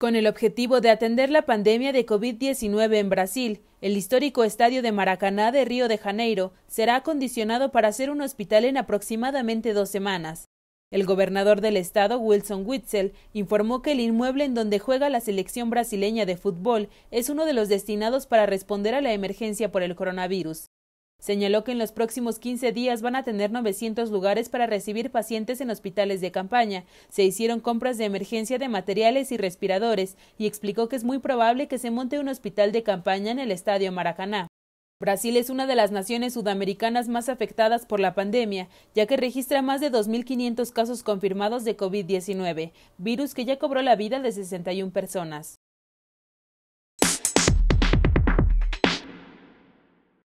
Con el objetivo de atender la pandemia de COVID-19 en Brasil, el histórico estadio de Maracaná de Río de Janeiro será acondicionado para ser un hospital en aproximadamente dos semanas. El gobernador del estado, Wilson Witzel, informó que el inmueble en donde juega la selección brasileña de fútbol es uno de los destinados para responder a la emergencia por el coronavirus. Señaló que en los próximos 15 días van a tener 900 lugares para recibir pacientes en hospitales de campaña. Se hicieron compras de emergencia de materiales y respiradores y explicó que es muy probable que se monte un hospital de campaña en el Estadio Maracaná. Brasil es una de las naciones sudamericanas más afectadas por la pandemia, ya que registra más de 2.500 casos confirmados de COVID-19, virus que ya cobró la vida de 61 personas.